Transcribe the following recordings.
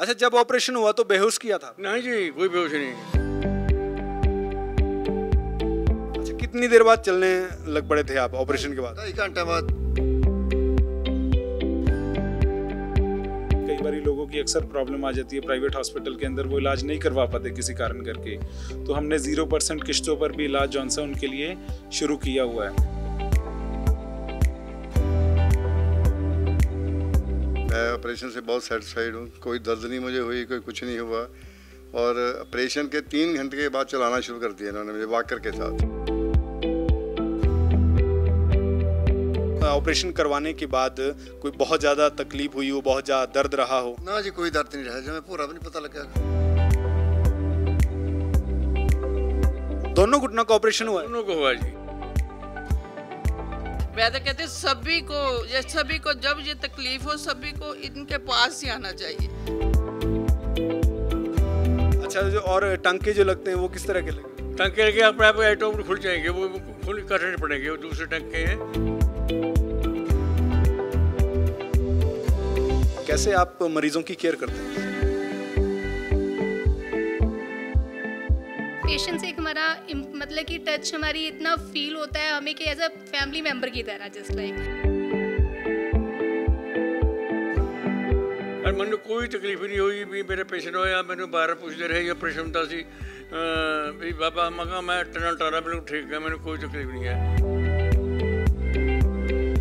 अच्छा जब ऑपरेशन हुआ तो बेहोश किया था नहीं जी कोई बेहोश नहीं अच्छा कितनी देर बाद चलने लग पड़े थे आप ऑपरेशन के बाद एक घंटा बाद कई बार लोगों की अक्सर प्रॉब्लम आ जाती है प्राइवेट हॉस्पिटल के अंदर वो इलाज नहीं करवा पाते किसी कारण करके तो हमने ज़ीरो परसेंट किश्तों पर भी इलाज जॉनसन उनके लिए शुरू किया हुआ है मैं ऑपरेशन से बहुत सेटिस्फाइड हूँ कोई दर्द नहीं मुझे हुई कोई कुछ नहीं हुआ और ऑपरेशन के तीन घंटे के बाद चलाना शुरू कर दिया इन्होंने मुझे वाकर के साथ ऑपरेशन करवाने के बाद कोई बहुत ज़्यादा तकलीफ हुई हो बहुत ज़्यादा दर्द रहा हो ना जी कोई दर्द नहीं रहा जो मैं पूरा भी नहीं पता लगा दोनों घुटनों का ऑपरेशन हुआ दोनों को हुआ जी वैद्य कहते सभी को ये सभी को जब ये तकलीफ हो सभी को इनके पास ही आना चाहिए अच्छा जो और टंके जो लगते हैं वो किस तरह के लगते टंके लगे अपने आप एटोम खुल जाएंगे वो खुल करने पड़ेंगे वो दूसरे टंके हैं कैसे आप मरीजों की केयर करते हैं पेशेंट से एक हमारा मतलब कि टच हमारी इतना फील होता है हमें कि एज अ फैमिली मेम्बर की तरह जस्ट लाइक और मैं कोई तकलीफ नहीं हुई भी मेरे पेशेंट होया मैं बार पूछते रहे या प्रश्न था सी भी बाबा मैं मैं तना टारा बिल्कुल ठीक है मैंने कोई तकलीफ नहीं है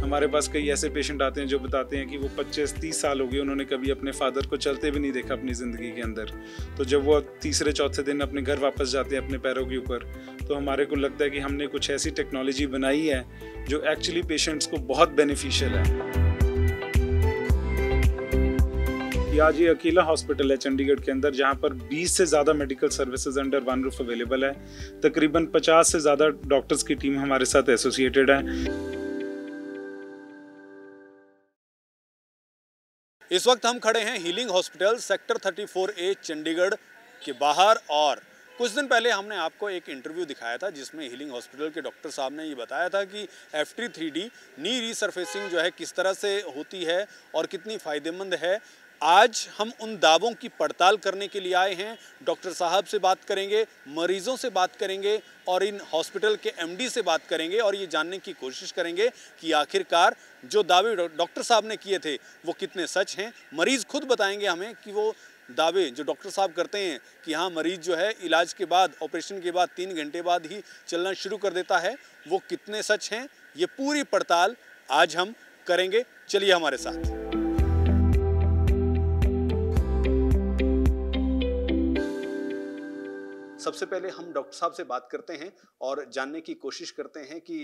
हमारे पास कई ऐसे पेशेंट आते हैं जो बताते हैं कि वो 25-30 साल हो गए उन्होंने कभी अपने फादर को चलते भी नहीं देखा अपनी ज़िंदगी के अंदर तो जब वो तीसरे चौथे दिन अपने घर वापस जाते हैं अपने पैरों के ऊपर तो हमारे को लगता है कि हमने कुछ ऐसी टेक्नोलॉजी बनाई है जो एक्चुअली पेशेंट्स को बहुत बेनिफिशियल है आज ये अकेला हॉस्पिटल है चंडीगढ़ के अंदर जहाँ पर 20 से ज़्यादा medical services under one roof available है तकरीबन 50 से ज़्यादा डॉक्टर्स की टीम हमारे साथ एसोसिएटेड है इस वक्त हम खड़े हैं healing hospital sector 34 A Chandigarh के बाहर और कुछ दिन पहले हमने आपको एक इंटरव्यू दिखाया था जिसमें हीलिंग हॉस्पिटल के डॉक्टर साहब ने ये बताया था कि F T three D knee resurfacing जो है किस तरह से होती है और कितनी फ़ायदेमंद है आज हम उन दावों की पड़ताल करने के लिए आए हैं डॉक्टर साहब से बात करेंगे मरीजों से बात करेंगे और इन हॉस्पिटल के एमडी से बात करेंगे और ये जानने की कोशिश करेंगे कि आखिरकार जो दावे डॉक्टर साहब ने किए थे वो कितने सच हैं मरीज़ खुद बताएंगे हमें कि वो दावे जो डॉक्टर साहब करते हैं कि हाँ मरीज जो है इलाज के बाद ऑपरेशन के बाद तीन घंटे बाद ही चलना शुरू कर देता है वो कितने सच हैं ये पूरी पड़ताल आज हम करेंगे चलिए हमारे साथ सबसे पहले हम डॉक्टर साहब से बात करते हैं और जानने की कोशिश करते हैं कि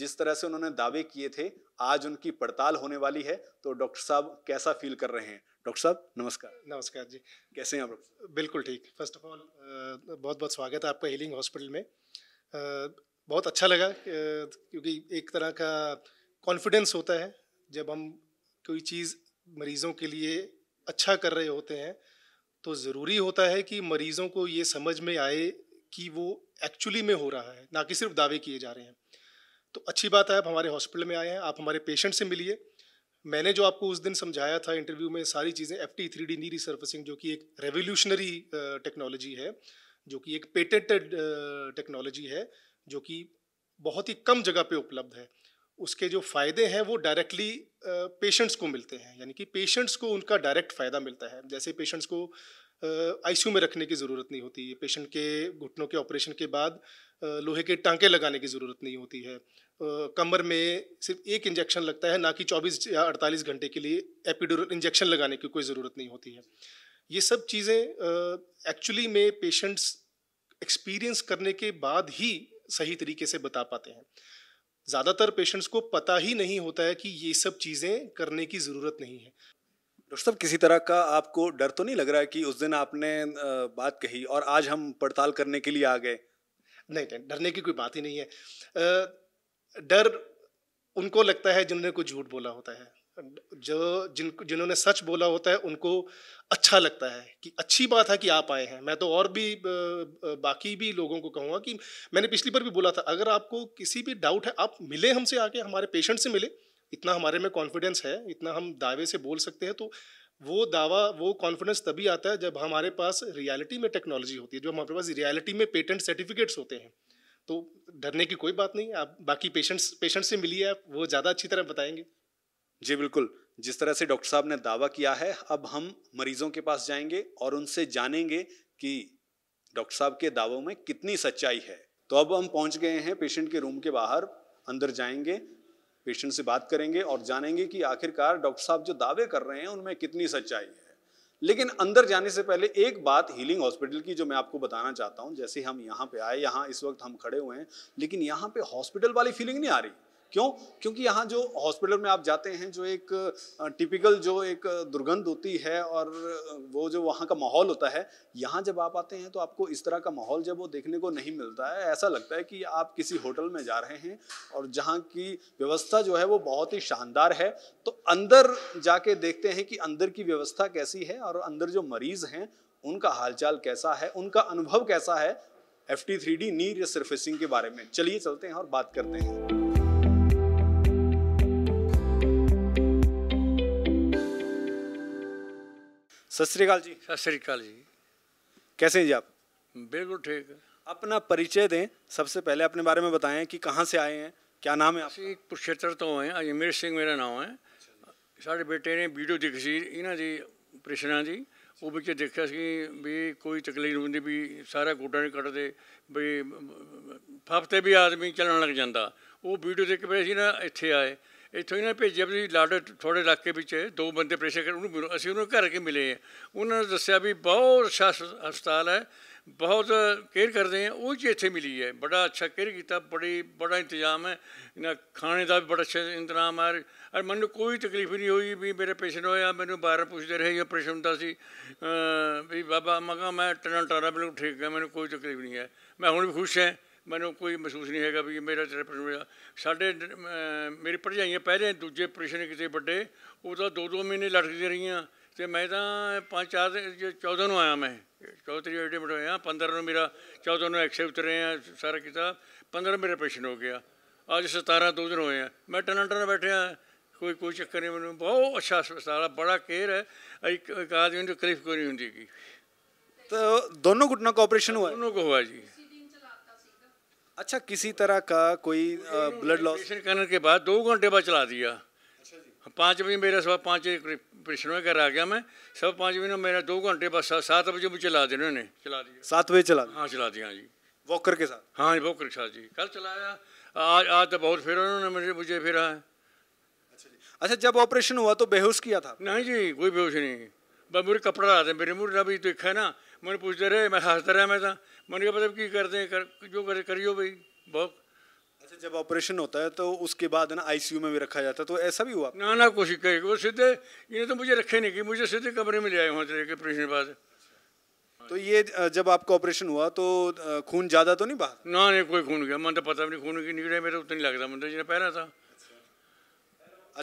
जिस तरह से उन्होंने दावे किए थे आज उनकी पड़ताल होने वाली है तो डॉक्टर साहब कैसा फील कर रहे हैं डॉक्टर साहब नमस्कार नमस्कार जी कैसे हैं आप बिल्कुल ठीक फर्स्ट ऑफ ऑल बहुत बहुत स्वागत है आपका हीलिंग हॉस्पिटल में बहुत अच्छा लगा क्योंकि एक तरह का कॉन्फिडेंस होता है जब हम कोई चीज़ मरीज़ों के लिए अच्छा कर रहे होते हैं तो ज़रूरी होता है कि मरीज़ों को ये समझ में आए कि वो एक्चुअली में हो रहा है ना कि सिर्फ दावे किए जा रहे हैं तो अच्छी बात है आप हमारे हॉस्पिटल में आए हैं आप हमारे पेशेंट से मिलिए मैंने जो आपको उस दिन समझाया था इंटरव्यू में सारी चीज़ें F T three D knee resurfacing जो कि एक रेवोल्यूशनरी टेक्नोलॉजी है जो कि एक पेटेंटेड टेक्नोलॉजी है जो कि बहुत ही कम जगह पे उपलब्ध है उसके जो फ़ायदे हैं वो डायरेक्टली पेशेंट्स को मिलते हैं यानी कि पेशेंट्स को उनका डायरेक्ट फ़ायदा मिलता है जैसे पेशेंट्स को आईसीयू में रखने की ज़रूरत नहीं होती पेशेंट के घुटनों के ऑपरेशन के बाद लोहे के टांके लगाने की ज़रूरत नहीं होती है कमर में सिर्फ एक इंजेक्शन लगता है ना कि 24 या 48 घंटे के लिए एपिडोरल इंजेक्शन लगाने की कोई ज़रूरत नहीं होती है ये सब चीज़ें एक्चुअली में पेशेंट्स एक्सपीरियंस करने के बाद ही सही तरीके से बता पाते हैं ज़्यादातर पेशेंट्स को पता ही नहीं होता है कि ये सब चीज़ें करने की ज़रूरत नहीं है डॉक्टर साहब किसी तरह का आपको डर तो नहीं लग रहा है कि उस दिन आपने बात कही और आज हम पड़ताल करने के लिए आ गए नहीं नहीं डरने की कोई बात ही नहीं है डर उनको लगता है जिन्होंने कोई झूठ बोला होता है जो जिन जिन्होंने सच बोला होता है उनको अच्छा लगता है कि अच्छी बात है कि आप आए हैं मैं तो और भी बाकी भी लोगों को कहूँगा कि मैंने पिछली बार भी बोला था अगर आपको किसी भी डाउट है आप मिले हमसे आके हमारे पेशेंट से मिले इतना हमारे में कॉन्फिडेंस है इतना हम दावे से बोल सकते हैं तो वो दावा वो कॉन्फिडेंस तभी आता है जब हमारे पास रियलिटी में टेक्नोलॉजी होती है जो हमारे पास रियलिटी में पेटेंट सर्टिफिकेट्स होते हैं तो डरने की कोई बात नहीं आप बाकी पेशेंट्स पेशेंट से मिलिए आप वो ज़्यादा अच्छी तरह बताएंगे जी बिल्कुल जिस तरह से डॉक्टर साहब ने दावा किया है अब हम मरीजों के पास जाएंगे और उनसे जानेंगे कि डॉक्टर साहब के दावों में कितनी सच्चाई है तो अब हम पहुंच गए हैं पेशेंट के रूम के बाहर अंदर जाएंगे पेशेंट से बात करेंगे और जानेंगे कि आखिरकार डॉक्टर साहब जो दावे कर रहे हैं उनमें कितनी सच्चाई है लेकिन अंदर जाने से पहले एक बात हीलिंग हॉस्पिटल की जो मैं आपको बताना चाहता हूँ जैसे हम यहाँ पे आए यहाँ इस वक्त हम खड़े हुए हैं लेकिन यहाँ पे हॉस्पिटल वाली फीलिंग नहीं आ रही क्यों क्योंकि यहाँ जो हॉस्पिटल में आप जाते हैं जो एक टिपिकल जो एक दुर्गंध होती है और वो जो वहाँ का माहौल होता है यहाँ जब आप आते हैं तो आपको इस तरह का माहौल जब वो देखने को नहीं मिलता है ऐसा लगता है कि आप किसी होटल में जा रहे हैं और जहाँ की व्यवस्था जो है वो बहुत ही शानदार है तो अंदर जाके देखते हैं कि अंदर की व्यवस्था कैसी है और अंदर जो मरीज़ हैं उनका हालचाल कैसा है उनका अनुभव कैसा है F T three D knee resurfacing के बारे में चलिए चलते हैं और बात करते हैं ਸਤਿ ਅਕਾਲ ਜੀ ਸਤਿ ਸ੍ਰੀ ਅਕਾਲ ਜੀ ਕਿਵੇਂ हैं ਜੀ ਆਪ ਬਿਲਕੁਲ ਠੀਕ ਆਪਣਾ ਪਰਿਚੈ ਦੇ ਸਭ ਤੋਂ ਪਹਿਲੇ ਆਪਣੇ ਬਾਰੇ में बताएं ਕਿ ਕਹਾਂ ਸੇ ਆਏ ਹੈ ਕੀ ਨਾਮ ਹੈ ਅਸੀਂ ਕੁਸ਼ੇਤਰ ਤੋਂ ਆਏ ਹਾਂ ਅਜਮੇਰ ਸਿੰਘ ਮੇਰਾ ਨਾਮ ਹੈ ਸਾਡੇ ਬੇਟੇ ਨੇ ਵੀਡੀਓ ਦੇਖੀ ਸੀ ਇਹਨਾਂ ਦੀ ਪ੍ਰਸ਼ਨਾ ਦੀ ਉਹ ਵਿੱਚ ਦੇਖਿਆ ਸੀ ਵੀ ਕੋਈ ਤਕਲੀਫ ਹੁੰਦੀ ਵੀ ਸਾਰਾ ਗੋਡਾ ਨਹੀਂ ਕੱਟਦੇ ਵੀ ਫਫਤੇ ਵੀ ਆਦਮੀ ਚੱਲਣ ਲੱਗ ਜਾਂਦਾ ਉਹ ਵੀਡੀਓ ਦੇਖ ਕੇ ਅਸੀਂ ਨਾ ਇੱਥੇ ਆਏ ਇੱਥੋਂ ਇਹਨਾਂ ਭੇਜਿਆ ਵੀ ਲਾਡ ਥੋੜੇ ਇਲਾਕੇ ਵਿੱਚ ਦੋ ਬੰਦੇ ਪ੍ਰੇਸ਼ਰ ਕਰ ਉਹਨੂੰ ਅਸੀਂ ਉਹਨੂੰ ਘਰ ਕੇ ਮਿਲੇ ਉਹਨਾਂ ਨੇ ਦੱਸਿਆ ਵੀ ਬਹੁਤ ਅੱਛਾ ਹਸਪਤਾਲ ਹੈ ਬਹੁਤ ਕੇਅਰ ਕਰਦੇ ਆ ਉਹ ਜੀ ਇੱਥੇ ਮਿਲੀ ਹੈ ਬੜਾ ਅੱਛਾ ਕੇਅਰ ਕੀਤਾ ਬੜੀ ਬੜਾ ਇੰਤਜ਼ਾਮ ਹੈ ਇਹਨਾਂ ਖਾਣੇ ਦਾ ਵੀ ਬੜਾ ਅੱਛਾ ਇੰਤਜ਼ਾਮ ਹੈ ਔਰ ਮੈਨੂੰ ਕੋਈ ਤਕਲੀਫ ਨਹੀਂ ਹੋਈ ਵੀ ਮੇਰੇ ਪੇਸ਼ੈਂਟ ਹੋਇਆ ਮੈਨੂੰ ਬਾਰ ਪੁੱਛਦੇ ਰਹੇ ਆਪਰੇਸ਼ਨ ਹੁੰਦਾ ਸੀ ਵੀ ਬਾਬਾ ਮਗਾ ਮੈਂ ਟਨਟਾਰਾ ਬਿਲਕੁਲ ਠੀਕ ਹੈ ਮੈਨੂੰ ਕੋਈ ਤਕਲੀਫ ਨਹੀਂ ਹੈ ਮੈਂ ਹੁਣ ਵੀ ਖੁਸ਼ ਹਾਂ ਮੈਨੂੰ ਕੋਈ ਮਹਿਸੂਸ ਨਹੀਂ ਹੈਗਾ ਵੀ ਮੇਰਾ ਰਿਪਰੈਜ਼ੈਂਟ ਸਾਡੇ ਮੇਰੀ ਭਰਜਾਈਆਂ ਪਹਿਲੇ ਦੂਜੇ ਆਪਰੇਸ਼ਨ ਕਿਤੇ ਵੱਡੇ ਉਹ ਤਾਂ ਦੋ ਦੋ ਮਹੀਨੇ ਲਟਕਦੀਆਂ ਰਹੀਆਂ ਤੇ ਮੈਂ ਤਾਂ ਪੰਜ ਚਾਰ 14 ਨੂੰ ਆਇਆ ਮੈਂ ਚੌਥੀ ਤਰੀਕ ਐਡਮਿਟ ਹੋਇਆ 15 ਨੂੰ ਮੇਰਾ 14 ਨੂੰ ਐਕਸੇ ਉਤਰੇ ਆ ਸਾਰਾ ਕੀਤਾ 15 ਮੇਰਾ ਆਪਰੇਸ਼ਨ ਹੋ ਗਿਆ ਅੱਜ 17 ਦੋ ਹੋਏ ਆ ਮੈਂ ਟਨਟਨ ਬੈਠਿਆ ਕੋਈ ਕੋਈ ਚੱਕਰ ਨਹੀਂ ਮੈਨੂੰ ਬਹੁਤ ਅੱਛਾ ਹਸਪਤਾਲ ਬੜਾ ਕੇਅਰ ਹੈ ਇੱਕ ਆਦਮੀ ਨੂੰ ਕਲਿਫ ਕੋਈ ਨਹੀਂ ਹੁੰਦੀ ਕੀ ਤਾਂ ਦੋਨੋਂ घुटनों ਕੋਆਪਰੇਸ਼ਨ ਹੋਇਆ ਦੋਨੋਂ ਕੋ ਹੋਇਆ ਜੀ अच्छा किसी तरह का कोई ब्लड लॉस करने के बाद दो घंटे बाद चला दिया अच्छा पाँच बजे मेरा सुबह पाँच बजे ऑपरेशन वगैरह आ गया मैं सब पाँच बजे मेरा दो घंटे बाद सात बजे भी चला दिया उन्होंने चला दिया सात बजे चला हाँ चला दिया हाँ जी वॉकर के साथ हाँ जी वॉकर के साथ जी कल चलाया आज आज तो बहुत फिर उन्होंने मुझे मुझे फिर है अच्छा, अच्छा जब ऑपरेशन हुआ तो बेहोश किया था नहीं जी कोई बेहोश नहीं बस मुझे कपड़ा ला दे मेरे मुझे अभी देखा है ना मैंने पूछते रहे मैं हंसते रहा मैं था तो मन कहा मतलब की करते हैं कर, जो करे करियो भाई बहुत अच्छा जब ऑपरेशन होता है तो उसके बाद ना आईसीयू में भी रखा जाता है तो ऐसा भी हुआ ना ना कुछ कहे वो सीधे इन्हें तो मुझे रखे नहीं कि मुझे सीधे कमरे में ले आए वहाँ से लेके ऑपरेशन के बाद तो ये जब आपका ऑपरेशन हुआ तो खून ज़्यादा तो नहीं बाहर ना नहीं कोई खून गया मन तो पता नहीं खून की निकले मेरे उतना नहीं लगता मन तो जिन्हें पहना था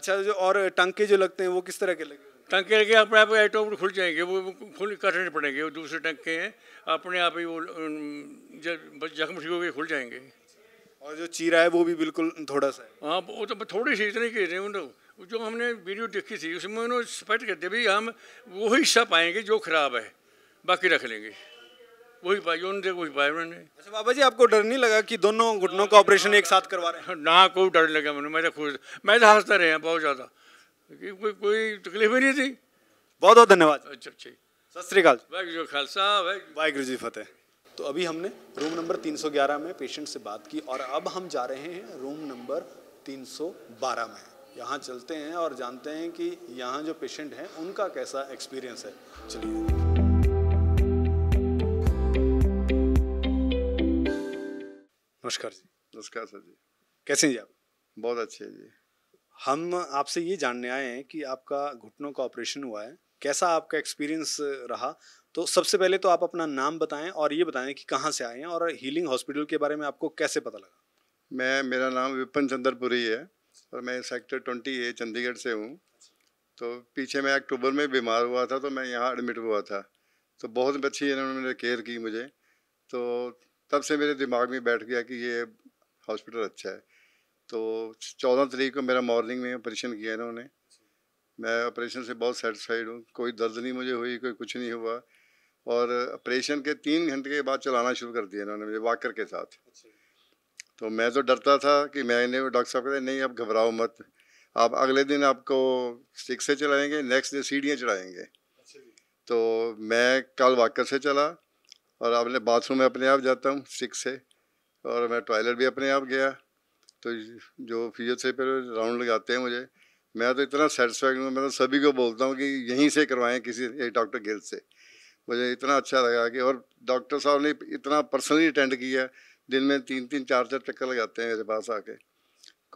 अच्छा जो और टंके जो लगते हैं वो किस तरह के लगे टंके लगे अपने आप ऐटोमेटिक खुल जाएंगे वो खुल करने पड़ेंगे वो दूसरे टंके हैं अपने आप ही वो जख्म ठीक हो गए खुल जाएंगे और जो चीरा है वो भी बिल्कुल थोड़ा सा हाँ वो तो थोड़ी सी इतनी की उन तो, जो हमने वीडियो देखी थी उसमें उन्होंने स्पष्ट कर दिया भाई हम वो हिस्सा पाएंगे जो खराब है बाकी रख लेंगे वही पाए उन्होंने वही पाया उन्होंने अच्छा बाबा जी आपको डर नहीं लगा कि दोनों घुटनों का ऑपरेशन एक साथ करवा रहे हैं ना कोई डर लगा मैंने मैं तो खुश मैं तो हंसता रहे हैं बहुत ज़्यादा कोई कोई तकलीफ ही नहीं थी बहुत बहुत धन्यवाद अच्छा अच्छा सत श्रीकाल वाहगुरु जी खालसा वाहगुरु जी फतेह तो अभी हमने रूम नंबर 311 में पेशेंट से बात की और अब हम जा रहे हैं रूम नंबर 312 में यहाँ चलते हैं और जानते हैं कि यहाँ जो पेशेंट हैं उनका कैसा एक्सपीरियंस है चलिए नमस्कार जी नमस्कार सर जी कैसे हैं जी आप बहुत अच्छे हैं जी हम आपसे ये जानने आए हैं कि आपका घुटनों का ऑपरेशन हुआ है कैसा आपका एक्सपीरियंस रहा तो सबसे पहले तो आप अपना नाम बताएं और ये बताएं कि कहाँ से आए हैं और हीलिंग हॉस्पिटल के बारे में आपको कैसे पता लगा मैं मेरा नाम विपिन चंद्रपुरी है और मैं सेक्टर ट्वेंटी ए चंडीगढ़ से हूँ तो पीछे मैं अक्टूबर में बीमार हुआ था तो मैं यहाँ एडमिट हुआ था तो बहुत अच्छी इन्होंने केयर की मुझे तो तब से मेरे दिमाग में बैठ गया कि ये हॉस्पिटल अच्छा है तो चौदह तरीक को मेरा मॉर्निंग में ऑपरेशन किया इन्होंने मैं ऑपरेशन से बहुत सेटिसफाइड हूँ कोई दर्द नहीं मुझे हुई कोई कुछ नहीं हुआ और ऑपरेशन के तीन घंटे के बाद चलाना शुरू कर दिया इन्होंने मुझे वाकर के साथ अच्छा। तो मैं तो डरता था कि मैंने डॉक्टर साहब कहते नहीं अब घबराओ मत आप अगले दिन आपको स्टिक से चलाएंगे नेक्स्ट डे सीढ़ियाँ चढ़ाएंगे अच्छा तो मैं कल वाकर से चला और अपने बाथरूम में अपने आप जाता हूँ स्टिक से और मैं टॉयलेट भी अपने आप गया तो जो फिजियोथेरेपी राउंड लगाते हैं मुझे मैं तो इतना सेटिस्फाइड हूँ मैं तो सभी को बोलता हूँ कि यहीं से करवाएं किसी एक डॉक्टर गिल से मुझे इतना अच्छा लगा कि और डॉक्टर साहब ने इतना पर्सनली अटेंड किया दिन में तीन तीन चार चार चक्कर लगाते हैं मेरे पास आके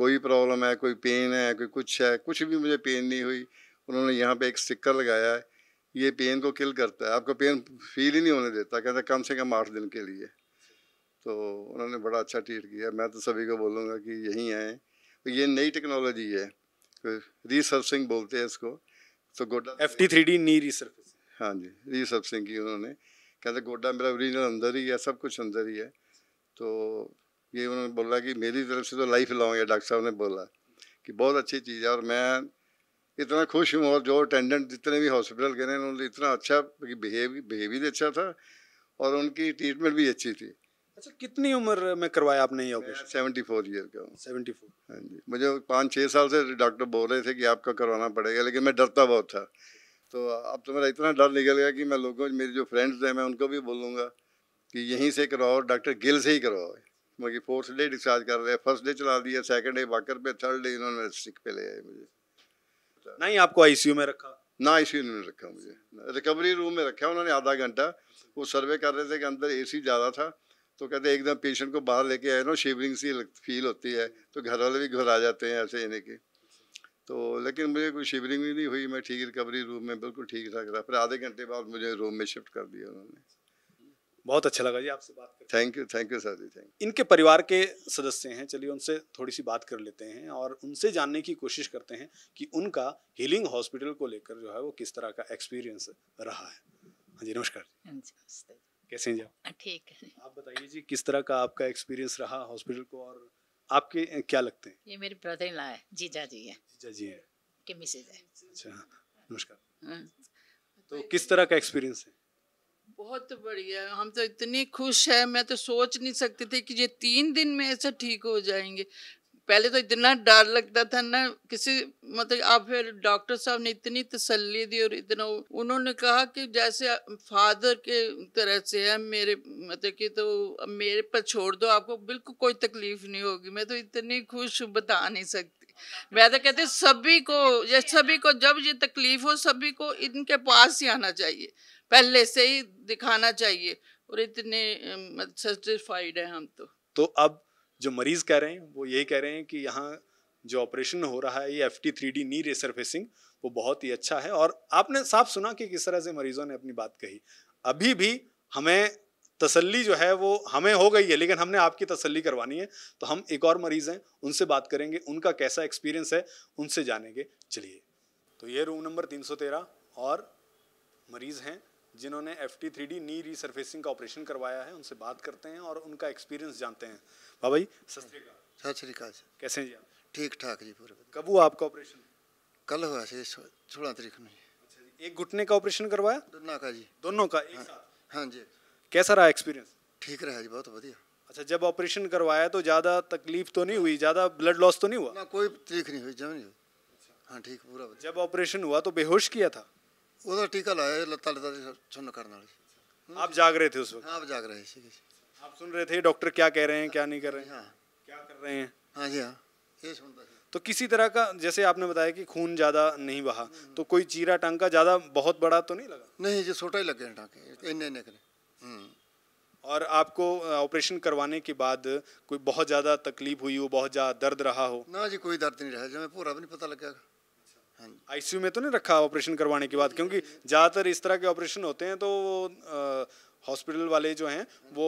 कोई प्रॉब्लम है कोई पेन है कोई कुछ है कुछ भी मुझे पेन नहीं हुई उन्होंने यहाँ पे एक स्टिकर लगाया है ये पेन को किल करता है आपको पेन फील ही नहीं होने देता कहते कम से कम आठ दिन के लिए तो उन्होंने बड़ा अच्छा ट्रीट किया मैं तो सभी को बोलूँगा कि यहीं आएँ तो ये नई टेक्नोलॉजी है रिसर्फिंग तो बोलते हैं इसको तो गोडा F T three D knee resurfacing हाँ जी रिसर्फिंग की उन्होंने कहते गोडा मेरा ओरिजिनल अंदर ही है सब कुछ अंदर ही है तो ये उन्होंने बोला कि मेरी तरफ से तो लाइफ लॉन्ग है डॉक्टर साहब ने बोला कि बहुत अच्छी चीज़ है और मैं इतना खुश हूँ और जो अटेंडेंट जितने भी हॉस्पिटल गए हैं उन्होंने इतना अच्छा बिहेव बिहेवियर अच्छा था और उनकी ट्रीटमेंट भी अच्छी थी अच्छा कितनी उम्र में करवाया आपने ये ऑपरेशन सेवेंटी फोर ईयर का सेवेंटी फोर हाँ जी मुझे पाँच छः साल से डॉक्टर बोल रहे थे कि आपका करवाना पड़ेगा लेकिन मैं डरता बहुत था तो अब तो मेरा इतना डर निकल गया कि मैं लोगों मेरे जो फ्रेंड्स हैं मैं उनको भी बोलूँगा कि यहीं से करवाओ डॉक्टर गिल से ही करवाओ बाकी फोर्थ डे डिस्चार्ज कर रहे हैं फर्स्ट डे चला दिया सेकेंड डे वाकर पे थर्ड डे इन्होंने स्टिक पे ले आए मुझे नहीं आपको आई में रखा ना आईसीयू में रखा मुझे रिकवरी रूम में रखा उन्होंने आधा घंटा वो सर्वे कर रहे थे कि अंदर एसी ज़्यादा था तो कहते एकदम पेशेंट को बाहर लेके आए ना शिवरिंग सी फील होती है तो घर वाले भी घर आ जाते हैं ऐसे यानी कि तो लेकिन मुझे कोई शिवरिंग भी नहीं हुई मैं ठीक रिकवरी रूम में बिल्कुल ठीक ठाक रहा फिर आधे घंटे बाद मुझे रूम में शिफ्ट कर दिया उन्होंने बहुत अच्छा लगा जी आपसे बात कर thank you thank you sir जी थैंक इनके परिवार के सदस्य हैं चलिए उनसे थोड़ी सी बात कर लेते हैं और उनसे जानने की कोशिश करते हैं कि उनका हीलिंग हॉस्पिटल को लेकर जो है वो किस तरह का एक्सपीरियंस रहा है हाँ जी नमस्कार हाँ कैसे हैं जी आप हाँ, ठीक है आप बताइए जी किस तरह का आपका एक्सपीरियंस रहा हॉस्पिटल को और आपके क्या लगते हैं ये मेरे ब्रदर इन लॉ है जीजा जी है जीजा जी है के मिसेज है अच्छा नमस्कार हाँ। तो किस तरह का एक्सपीरियंस है बहुत बढ़िया हम तो इतने खुश हैं मैं तो सोच नहीं सकती थी कि ये तीन दिन में ऐसा ठीक हो जाएंगे पहले तो इतना डर लगता था ना किसी मतलब आप फिर डॉक्टर साहब ने इतनी तसल्ली दी और इतना उन्होंने कहा कि जैसे फादर के तरह से है मेरे मतलब कि तो मेरे पर छोड़ दो आपको बिल्कुल कोई तकलीफ नहीं होगी मैं तो इतनी खुश बता नहीं सकती मैं तो कहते सभी को ये सभी को जब ये तकलीफ हो सभी को इनके पास ही आना चाहिए पहले से ही दिखाना चाहिए और इतने सेटिस्फाइड मतलब है हम तो तो अब जो मरीज़ कह रहे हैं वो यही कह रहे हैं कि यहाँ जो ऑपरेशन हो रहा है ये F T three D knee resurfacing वो बहुत ही अच्छा है और आपने साफ सुना कि किस तरह से मरीजों ने अपनी बात कही अभी भी हमें तसल्ली जो है वो हमें हो गई है लेकिन हमने आपकी तसल्ली करवानी है तो हम एक और मरीज़ हैं उनसे बात करेंगे उनका कैसा एक्सपीरियंस है उनसे जानेंगे चलिए तो ये रूम नंबर 313 और मरीज़ हैं जिन्होंने F T three D knee resurfacing का ऑपरेशन करवाया है उनसे बात करते हैं और उनका एक्सपीरियंस जानते हैं बाबा जी सत श्रीकाल सर कैसे हैं जी आप ठीक ठाक जी पूरे कब हुआ आपका ऑपरेशन कल हुआ सी सोलह तारीख में अच्छा एक घुटने का ऑपरेशन करवाया दोनों का जी दोनों का एक हाँ, साथ हाँ जी कैसा रहा एक्सपीरियंस ठीक रहा जी बहुत बढ़िया अच्छा जब ऑपरेशन करवाया तो ज़्यादा तकलीफ तो नहीं हुई ज़्यादा ब्लड लॉस तो नहीं हुआ ना कोई तकलीफ नहीं हुई जब नहीं हुई अच्छा। हाँ ठीक पूरा जब ऑपरेशन हुआ तो बेहोश किया था ਉਹਦਾ ਟੀਕਾ ਲਾਇਆ ਇਹ ਲੱਤਾਂ ਲੱਤਾਂ ਦੀ ਕਰਨ ਵਾਲੀ आप जाग रहे थे उस वक्त ਆਪ ਜਾਗ ਰਹੇ ਸੀ आप सुन रहे थे डॉक्टर क्या कह रहे हैं क्या नहीं कर रहे हैं ਹਾਂ हाँ। क्या कर रहे हैं ਹਾਂਜੀ ਹਾਂ ਇਹ ਸੁਣਦਾ तो किसी तरह का जैसे आपने बताया कि खून ज़्यादा नहीं बहा नहीं। तो कोई चीरा टांका ज़्यादा बहुत बड़ा तो नहीं लगा नहीं जी छोटा ही लग गया ਇੰਨੇ ਇੰਨੇ ਕਰੇ ਹੂੰ और आपको ऑपरेशन करवाने के बाद कोई बहुत ज़्यादा तकलीफ हुई हो बहुत ज़्यादा दर्द रहा हो ना जी कोई दर्द नहीं रहा ਜਿਵੇਂ पूरा भी नहीं पता ਲੱਗਿਆ आईसीयू हाँ में तो नहीं रखा ऑपरेशन करवाने के बाद क्योंकि ज़्यादातर इस तरह के ऑपरेशन होते हैं तो हॉस्पिटल वाले जो हैं वो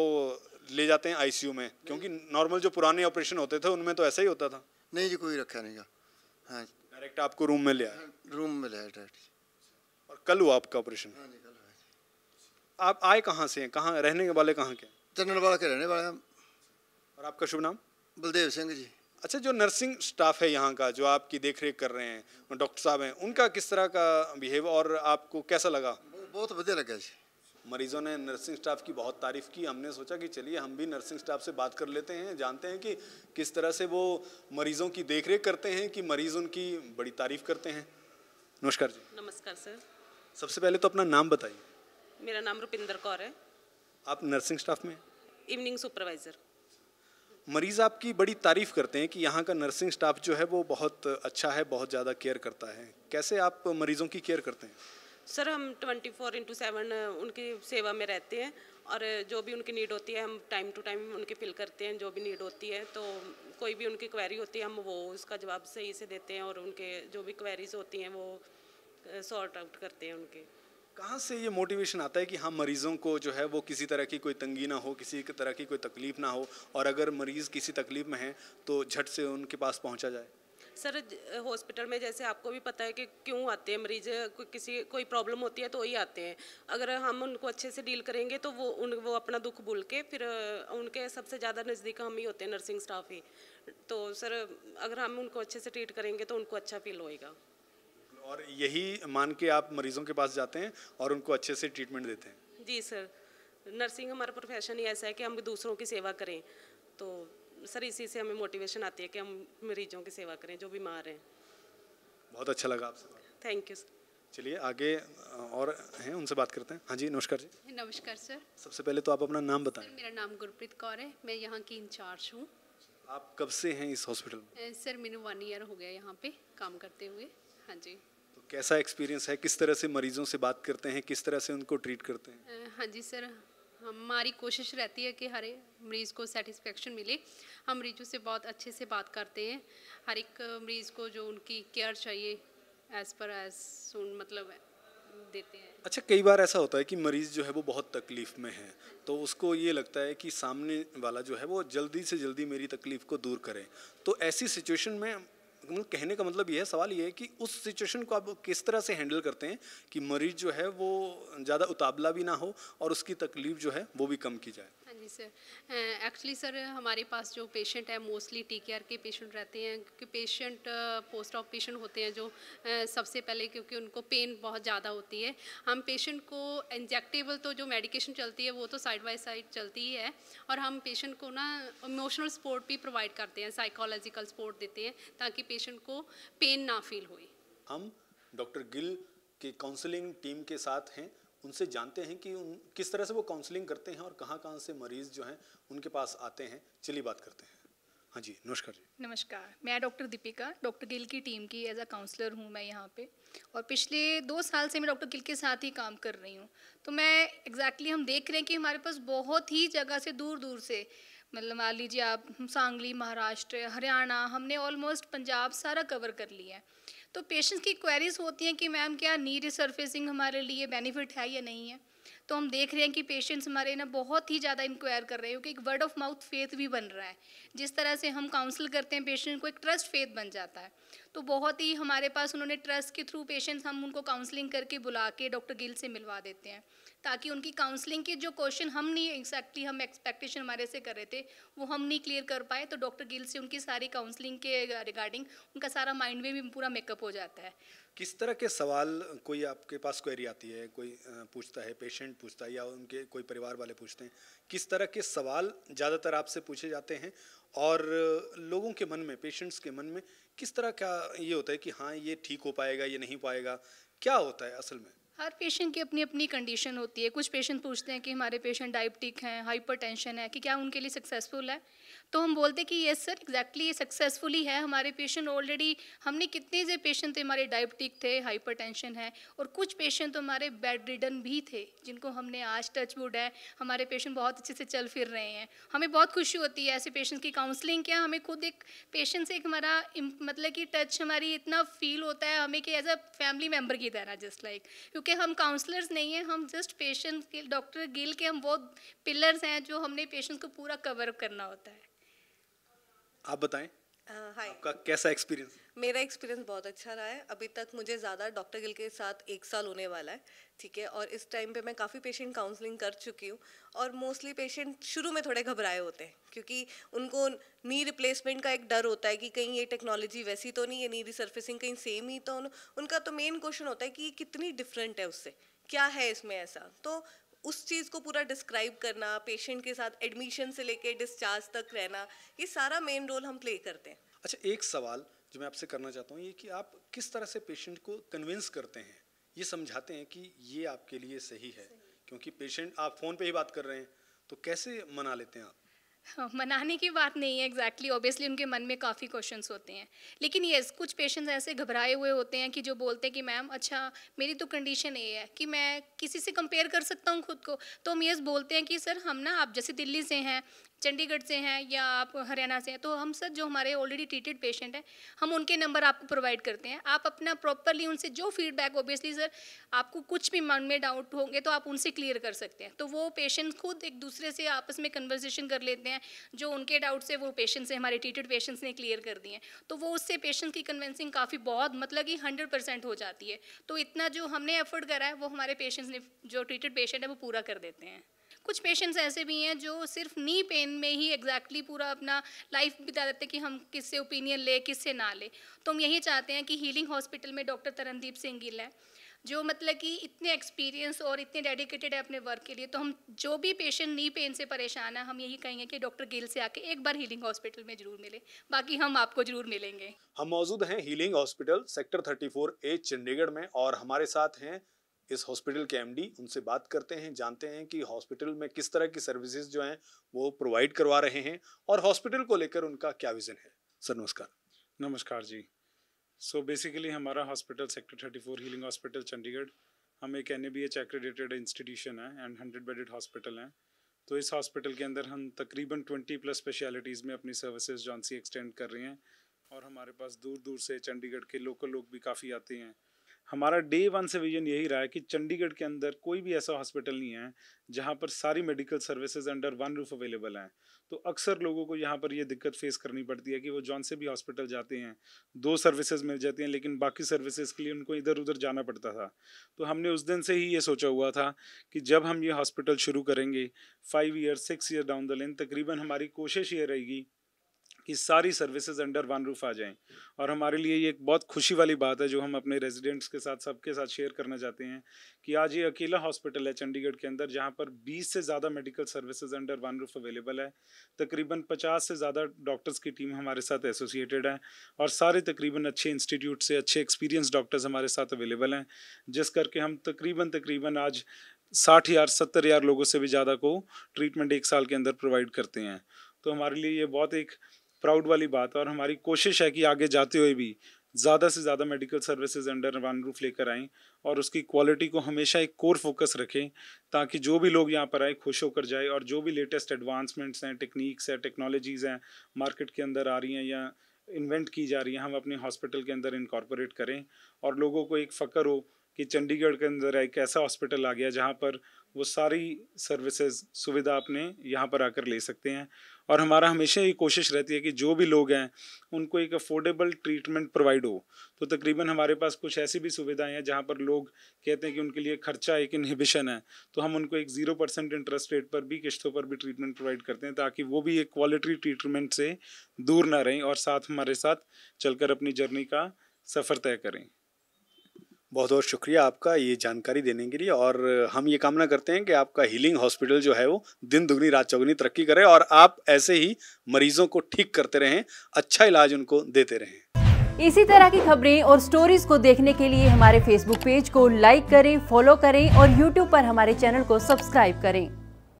ले जाते हैं आईसीयू में क्योंकि नॉर्मल जो पुराने ऑपरेशन होते थे उनमें तो ऐसा ही होता था नहीं जी कोई रखा नहीं हाँ डायरेक्ट आपको रूम में लिया रूम में लिया डायरेक्ट और कल हुआ आपका ऑपरेशन हाँ आप आए कहाँ से हैं कहाँ रहने वाले कहाँ के चंदनवाड़ा के रहने वाले हैं और आपका शुभ नाम बलदेव सिंह जी अच्छा जो नर्सिंग स्टाफ है यहाँ का जो आपकी देख रेख कर रहे हैं डॉक्टर साहब हैं उनका किस तरह का बिहेव और आपको कैसा लगा बहुत बढ़िया लगा जी मरीज़ों ने नर्सिंग स्टाफ की बहुत तारीफ़ की हमने सोचा कि चलिए हम भी नर्सिंग स्टाफ से बात कर लेते हैं जानते हैं कि किस तरह से वो मरीज़ों की देख करते हैं कि मरीज़ उनकी बड़ी तारीफ़ करते हैं नमस्कार जी नमस्कार सर सबसे पहले तो अपना नाम बताइए मेरा नाम रुपिंदर कौर है आप नर्सिंग स्टाफ में इवनिंग सुपरवाइज़र मरीज़ आपकी बड़ी तारीफ़ करते हैं कि यहाँ का नर्सिंग स्टाफ जो है वो बहुत अच्छा है बहुत ज़्यादा केयर करता है कैसे आप मरीज़ों की केयर करते हैं सर हम ट्वेंटी फोर इंटू सेवन उनकी सेवा में रहते हैं और जो भी उनकी नीड होती है हम टाइम टू टाइम उनकी फिल करते हैं जो भी नीड होती है तो कोई भी उनकी क्वेरी होती है हम वो उसका जवाब सही से देते हैं और उनके जो भी क्वेरीज होती हैं वो सॉर्ट आउट करते हैं उनके कहाँ से ये मोटिवेशन आता है कि हम हाँ, मरीज़ों को जो है वो किसी तरह की कोई तंगी ना हो किसी तरह की कोई तकलीफ़ ना हो और अगर मरीज़ किसी तकलीफ़ में है तो झट से उनके पास पहुँचा जाए सर हॉस्पिटल में जैसे आपको भी पता है कि क्यों आते हैं मरीज को, किसी कोई प्रॉब्लम होती है तो वही आते हैं अगर हम उनको अच्छे से डील करेंगे तो वो उन वो अपना दुख भूल के फिर उनके सबसे ज़्यादा नज़दीक हम ही होते हैं नर्सिंग स्टाफ ही तो सर अगर हम उनको अच्छे से ट्रीट करेंगे तो उनको अच्छा फील होएगा और यही मान के आप मरीजों के पास जाते हैं और उनको अच्छे से ट्रीटमेंट देते हैं जी सर नर्सिंग हमारा प्रोफेशन ही ऐसा है कि हम दूसरों की सेवा करें तो सर इसी से हमें मोटिवेशन आती है कि हम मरीजों की सेवा करें जो बीमार हैं बहुत अच्छा लगा आपसे थैंक यू चलिए आगे और हैं उनसे बात करते हैं हाँ जी नमस्कार जी नमस्कार सर सबसे पहले तो आप अपना नाम बताएं मेरा नाम गुरप्रीत कौर है मैं यहाँ की इंचार्ज हूँ आप कब से हैं इस हॉस्पिटल में सर मैंने वन ईयर हो गया यहाँ पे काम करते हुए हाँ जी कैसा एक्सपीरियंस है किस तरह से मरीजों से बात करते हैं किस तरह से उनको ट्रीट करते हैं हाँ जी सर हमारी कोशिश रहती है कि हर मरीज़ को सेटिस्फेक्शन मिले हम मरीजों से बहुत अच्छे से बात करते हैं हर एक मरीज़ को जो उनकी केयर चाहिए एज़ पर एज सुन मतलब देते हैं अच्छा कई बार ऐसा होता है कि मरीज़ जो है वो बहुत तकलीफ़ में है तो उसको ये लगता है कि सामने वाला जो है वो जल्दी से जल्दी मेरी तकलीफ़ को दूर करें तो ऐसी सिचुएशन में मतलब कहने का मतलब ये है सवाल ये है कि उस सिचुएशन को आप किस तरह से हैंडल करते हैं कि मरीज जो है वो ज़्यादा उताबला भी ना हो और उसकी तकलीफ जो है वो भी कम की जाए हाँ जी सर एक्चुअली सर हमारे पास जो पेशेंट है मोस्टली टी के पेशेंट रहते हैं क्योंकि पेशेंट पोस्ट ऑफ पेशेंट होते हैं जो सबसे पहले क्योंकि उनको पेन बहुत ज़्यादा होती है हम पेशेंट को इंजेक्टेबल तो जो मेडिकेशन चलती है वो तो साइड बाई साइड चलती ही है और हम पेशेंट को ना इमोशनल सपोर्ट भी प्रोवाइड करते हैं साइकोलॉजिकल सपोर्ट देते हैं ताकि पेशेंट को पेन ना फील हुई हम डॉक्टर गिल के काउंसलिंग टीम के साथ हैं उनसे जानते हैं कि उन किस तरह से वो काउंसलिंग करते हैं और कहाँ कहाँ से मरीज़ जो हैं उनके पास आते हैं चलिए बात करते हैं हाँ जी नमस्कार जी नमस्कार मैं डॉक्टर दीपिका डॉक्टर गिल की टीम की एज अ काउंसलर हूँ मैं यहाँ पे और पिछले दो साल से मैं डॉक्टर गिल के साथ ही काम कर रही हूँ तो मैं एग्जैक्टली exactly हम देख रहे हैं कि हमारे पास बहुत ही जगह से दूर दूर से मतलब मान लीजिए आप सांगली महाराष्ट्र हरियाणा हमने ऑलमोस्ट पंजाब सारा कवर कर लिया है तो पेशेंट्स की क्वेरीज होती हैं कि मैम क्या नी रिसर्फेसिंग हमारे लिए बेनिफिट है या नहीं है तो हम देख रहे हैं कि पेशेंट्स हमारे ना बहुत ही ज़्यादा इंक्वायर कर रहे हैं क्योंकि एक वर्ड ऑफ माउथ फेथ भी बन रहा है जिस तरह से हम काउंसिल करते हैं पेशेंट को एक ट्रस्ट फेथ बन जाता है तो बहुत ही हमारे पास उन्होंने ट्रस्ट के थ्रू पेशेंट्स हम उनको काउंसलिंग करके बुला के डॉक्टर गिल से मिलवा देते हैं ताकि उनकी काउंसलिंग के जो क्वेश्चन हम नहीं एक्जैक्टली हम एक्सपेक्टेशन हमारे से कर रहे थे वो हम नहीं क्लियर कर पाए तो डॉक्टर गिल से उनकी सारी काउंसलिंग के रिगार्डिंग उनका सारा माइंड में भी पूरा मेकअप हो जाता है किस तरह के सवाल कोई आपके पास क्वेरी आती है कोई पूछता है पेशेंट पूछता है या उनके कोई परिवार वाले पूछते हैं किस तरह के सवाल ज़्यादातर आपसे पूछे जाते हैं और लोगों के मन में पेशेंट्स के मन में किस तरह का ये होता है कि हाँ ये ठीक हो पाएगा ये नहीं पाएगा क्या होता है असल में हर पेशेंट की अपनी अपनी कंडीशन होती है कुछ पेशेंट पूछते हैं कि हमारे पेशेंट डायबिटिक हैं हाइपरटेंशन है कि क्या उनके लिए सक्सेसफुल है तो हम बोलते हैं कि यस सर एग्जैक्टली ये सक्सेसफुल ही है हमारे पेशेंट ऑलरेडी हमने कितने से पेशेंट थे हमारे डायबिटिक थे हाइपरटेंशन है और कुछ पेशेंट तो हमारे बेड रिडन भी थे जिनको हमने आज टच वुड है हमारे पेशेंट बहुत अच्छे से चल फिर रहे हैं हमें बहुत खुशी होती है ऐसे पेशेंट्स की काउंसलिंग क्या हमें खुद एक पेशेंट से एक हमारा मतलब कि टच हमारी इतना फील होता है हमें कि एज अ फैमिली मेम्बर की तरह जस्ट लाइक क्योंकि क्योंकि हम काउंसलर्स नहीं हैं हम जस्ट पेशेंट के डॉक्टर गिल के हम बहुत पिलर्स हैं जो हमने पेशेंट को पूरा कवर करना होता है आप बताएं Uh, आपका कैसा एक्सपीरियंस मेरा एक्सपीरियंस बहुत अच्छा रहा है अभी तक मुझे ज़्यादा डॉक्टर गिल के साथ एक साल होने वाला है ठीक है और इस टाइम पे मैं काफ़ी पेशेंट काउंसलिंग कर चुकी हूँ और मोस्टली पेशेंट शुरू में थोड़े घबराए होते हैं क्योंकि उनको नी रिप्लेसमेंट का एक डर होता है कि कहीं ये टेक्नोलॉजी वैसी तो नहीं है नी रिसर्फिसिंग कहीं सेम ही तो उनका तो मेन क्वेश्चन होता है कि ये कितनी डिफरेंट है उससे क्या है इसमें ऐसा तो उस चीज़ को पूरा डिस्क्राइब करना पेशेंट के साथ एडमिशन से लेके डिस्चार्ज तक रहना ये सारा मेन रोल हम प्ले करते हैं अच्छा एक सवाल जो मैं आपसे करना चाहता हूँ ये कि आप किस तरह से पेशेंट को कन्विंस करते हैं ये समझाते हैं कि ये आपके लिए सही है सही। क्योंकि पेशेंट आप फ़ोन पे ही बात कर रहे हैं तो कैसे मना लेते हैं आप हाँ, मनाने की बात नहीं है एग्जैक्टली exactly, ऑब्वियसली उनके मन में काफ़ी क्वेश्चन होते हैं लेकिन येस कुछ पेशेंट्स ऐसे घबराए हुए होते हैं कि जो बोलते हैं कि मैम अच्छा मेरी तो कंडीशन ये है कि मैं किसी से कंपेयर कर सकता हूँ खुद को तो हम ये बोलते हैं कि सर हम ना आप जैसे दिल्ली से हैं चंडीगढ़ से हैं या आप हरियाणा से हैं तो हम सर जो हमारे ऑलरेडी ट्रीटेड पेशेंट हैं हम उनके नंबर आपको प्रोवाइड करते हैं आप अपना प्रॉपरली उनसे जो फीडबैक ऑब्वियसली सर आपको कुछ भी मन में डाउट होंगे तो आप उनसे क्लियर कर सकते हैं तो वो पेशेंट खुद एक दूसरे से आपस में कन्वर्जेशन कर लेते हैं जो उनके डाउट्स है वो पेशेंट से हमारे ट्रीटेड पेशेंट्स ने क्लियर कर दिए तो वो उससे पेशेंट की कन्वेंसिंग काफ़ी बहुत मतलब कि हंड्रेड हो जाती है तो इतना जो हमने एफर्ट करा है वो हमारे पेशेंट्स ने जो ट्रीटेड पेशेंट है वो पूरा कर देते हैं कुछ पेशेंट्स ऐसे भी हैं जो सिर्फ नी पेन में ही एग्जैक्टली पूरा अपना लाइफ बिता देते कि हम किससे ओपिनियन ले किससे ना ले तो हम यही चाहते हैं कि हीलिंग हॉस्पिटल में डॉक्टर तरनदीप सिंह गिल है जो मतलब कि इतने एक्सपीरियंस और इतने डेडिकेटेड है अपने वर्क के लिए तो हम जो भी पेशेंट नी पेन से परेशान है हम यही कहेंगे कि डॉक्टर गिल से आके एक बार हीलिंग हॉस्पिटल में जरूर मिले बाकी हम आपको जरूर मिलेंगे हम मौजूद हैं healing hospital sector 34 A Chandigarh में और हमारे साथ हैं इस हॉस्पिटल के एमडी उनसे बात करते हैं जानते हैं कि हॉस्पिटल में किस तरह की सर्विसेज जो हैं वो प्रोवाइड करवा रहे हैं और हॉस्पिटल को लेकर उनका क्या विज़न है सर नमस्कार नमस्कार जी सो so बेसिकली हमारा hospital sector thirty four healing hospital Chandigarh हम एक N A B H accredited institution है एंड हंड्रेड बेडेड हॉस्पिटल हैं तो इस हॉस्पिटल के अंदर हम तकरीबन ट्वेंटी प्लस स्पेशलिटीज़ में अपनी सर्विसेज जानसी एक्सटेंड कर रहे हैं और हमारे पास दूर दूर से चंडीगढ़ के लोकल लोग भी काफ़ी आते हैं हमारा डे वन से विजन यही रहा है कि चंडीगढ़ के अंदर कोई भी ऐसा हॉस्पिटल नहीं है जहाँ पर सारी medical services under one roof available हैं तो अक्सर लोगों को यहाँ पर यह दिक्कत फेस करनी पड़ती है कि वो जौन से भी हॉस्पिटल जाते हैं दो सर्विसेज मिल जाती हैं लेकिन बाकी सर्विसेज के लिए उनको इधर उधर जाना पड़ता था तो हमने उस दिन से ही ये सोचा हुआ था कि जब हम ये हॉस्पिटल शुरू करेंगे five year six year down the lane तकरीबन हमारी कोशिश ये रहेगी कि सारी सर्विसेज अंडर वन रूफ आ जाएं और हमारे लिए ये एक बहुत खुशी वाली बात है जो हम अपने रेजिडेंट्स के साथ सबके साथ शेयर करना चाहते हैं कि आज ये अकेला हॉस्पिटल है चंडीगढ़ के अंदर जहाँ पर 20 से ज़्यादा medical services under one roof available है तकरीबन 50 से ज़्यादा डॉक्टर्स की टीम हमारे साथ एसोसिएटेड है और सारे तकरीबन अच्छे इंस्टीट्यूट से अच्छे एक्सपीरियंस डॉक्टर्स हमारे साथ अवेलेबल हैं जिस करके हम तकरीबन तकरीबन आज साठ हज़ार सत्तर हज़ार लोगों से भी ज़्यादा को ट्रीटमेंट एक साल के अंदर प्रोवाइड करते हैं तो हमारे लिए ये बहुत एक प्राउड वाली बात है और हमारी कोशिश है कि आगे जाते हुए भी ज़्यादा से ज़्यादा medical services under one roof लेकर आएँ और उसकी क्वालिटी को हमेशा एक कोर फोकस रखें ताकि जो भी लोग यहाँ पर आए खुश होकर जाए और जो भी लेटेस्ट एडवांसमेंट्स हैं टेक्निक्स हैं टेक्नोलॉजीज़ हैं मार्केट के अंदर आ रही हैं या इन्वेंट की जा रही हैं हम अपने हॉस्पिटल के अंदर इनकॉर्पोरेट करें और लोगों को एक फ़क्र हो कि चंडीगढ़ के अंदर एक ऐसा हॉस्पिटल आ गया जहाँ पर वो सारी सर्विसेज सुविधा अपने यहाँ पर आकर ले सकते हैं और हमारा हमेशा ये कोशिश रहती है कि जो भी लोग हैं उनको एक अफोर्डेबल ट्रीटमेंट प्रोवाइड हो तो तकरीबन हमारे पास कुछ ऐसी भी सुविधाएं हैं जहाँ पर लोग कहते हैं कि उनके लिए खर्चा एक इनहिबिशन है तो हम उनको एक ज़ीरो परसेंट इंटरेस्ट रेट पर भी किश्तों पर भी ट्रीटमेंट प्रोवाइड करते हैं ताकि वो भी एक क्वालिटी ट्रीटमेंट से दूर ना रहें और साथ हमारे साथ चलकर अपनी जर्नी का सफ़र तय करें बहुत बहुत शुक्रिया आपका ये जानकारी देने के लिए और हम ये कामना करते हैं कि आपका हीलिंग हॉस्पिटल जो है वो दिन दुगनी रात चौगनी तरक्की करे और आप ऐसे ही मरीजों को ठीक करते रहें अच्छा इलाज उनको देते रहें इसी तरह की खबरें और स्टोरीज को देखने के लिए हमारे फेसबुक पेज को लाइक करें फॉलो करें और यूट्यूब पर हमारे चैनल को सब्सक्राइब करें